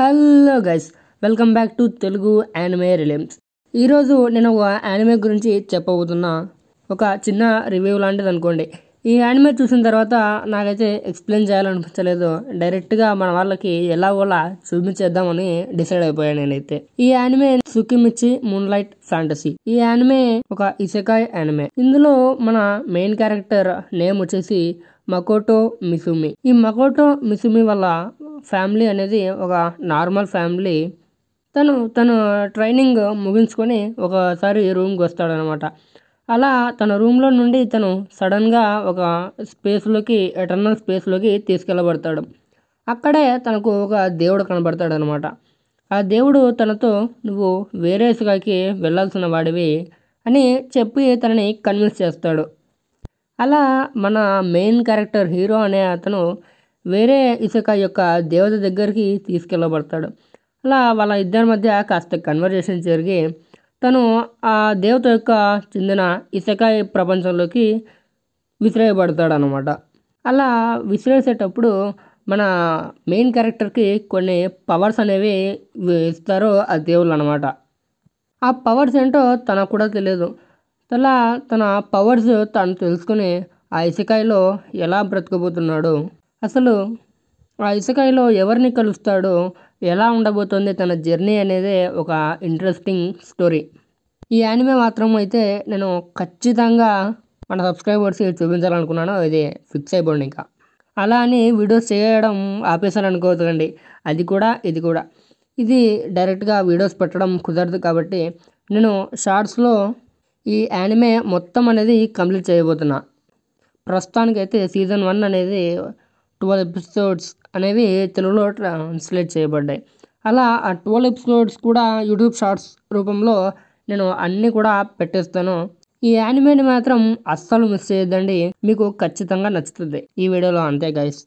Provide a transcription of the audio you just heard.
hello guys welcome back to Telugu anime realms ఈరోజు నేను ఒక యానిమే గురించి చెప్పబోతున్నా ఒక చిన్న రివ్యూ లాంటిది అనుకోండి ఈ యానిమే చూసిన తర్వాత నాకైతే ఎక్స్ప్లెయిన్ చేయాలనిపించలేదు డైరెక్ట్గా మన వాళ్ళకి ఎలా వాళ్ళ చూపించేద్దామని డిసైడ్ అయిపోయాను నేనైతే ఈ యానిమే సుకిమిచ్చి మూన్ లైట్ ఫ్యాంటసీ ఈ యానిమే ఒక ఇసకాయ్ యానిమే ఇందులో మన మెయిన్ క్యారెక్టర్ నేమ్ వచ్చేసి మకోటో మిసుమి ఈ మకోటో మిసుమి వల్ల ఫ్యామిలీ అనేది ఒక నార్మల్ ఫ్యామిలీ తను తను ట్రైనింగ్ ముగించుకొని ఒకసారి రూమ్కి వస్తాడనమాట అలా తన రూమ్లో నుండి తను సడన్గా ఒక స్పేస్లోకి ఎటర్నల్ స్పేస్లోకి తీసుకెళ్ళబడతాడు అక్కడే తనకు ఒక దేవుడు కనబడతాడు అనమాట ఆ దేవుడు తనతో నువ్వు వేరే సుగాకి వెళ్ళాల్సిన వాడివి అని చెప్పి తనని కన్విన్స్ చేస్తాడు అలా మన మెయిన్ క్యారెక్టర్ హీరో అనే అతను వేరే ఇసుక యొక్క దేవత దగ్గరికి తీసుకెళ్ళబడతాడు అలా వాళ్ళ ఇద్దరి మధ్య కాస్త కన్వర్జేషన్ జరిగి తను ఆ దేవత యొక్క చెందిన ఇసుక ప్రపంచంలోకి విసిరేయబడతాడు అనమాట అలా విసిరేసేటప్పుడు మన మెయిన్ క్యారెక్టర్కి కొన్ని పవర్స్ అనేవి ఇస్తారు ఆ దేవుళ్ళు అనమాట ఆ పవర్స్ ఏంటో తనకు కూడా తెలియదు అలా తన పవర్స్ తను తెలుసుకుని ఆ ఇసుకాయలో ఎలా బ్రతకబోతున్నాడు అసలు ఆ ఇసుకలో ఎవరిని కలుస్తాడో ఎలా ఉండబోతోంది తన జర్నీ అనేది ఒక ఇంట్రెస్టింగ్ స్టోరీ ఈ యానిమే మాత్రం అయితే నేను ఖచ్చితంగా మన సబ్స్క్రైబర్స్కి చూపించాలనుకున్నాను ఇది ఫిక్స్ అయిపోండి ఇంకా అలా అని వీడియోస్ చేయడం ఆపేసాను అనుకోవద్దండి అది కూడా ఇది కూడా ఇది డైరెక్ట్గా వీడియోస్ పెట్టడం కుదరదు కాబట్టి నేను షార్ట్స్లో ఈ యానిమే మొత్తం అనేది కంప్లీట్ చేయబోతున్నా ప్రస్తుతానికైతే సీజన్ వన్ అనేది ట్వెల్వ్ ఎపిసోడ్స్ అనేవి తెలుగులో ట్రాన్స్లేట్ చేయబడ్డాయి అలా ఆ ట్వెల్వ్ ఎపిసోడ్స్ కూడా యూట్యూబ్ షార్ట్స్ రూపంలో నేను అన్నీ కూడా పెట్టేస్తాను ఈ యానిమేని మాత్రం అస్సలు మిస్ చేయొద్దండి మీకు ఖచ్చితంగా నచ్చుతుంది ఈ వీడియోలో అంతే గైస్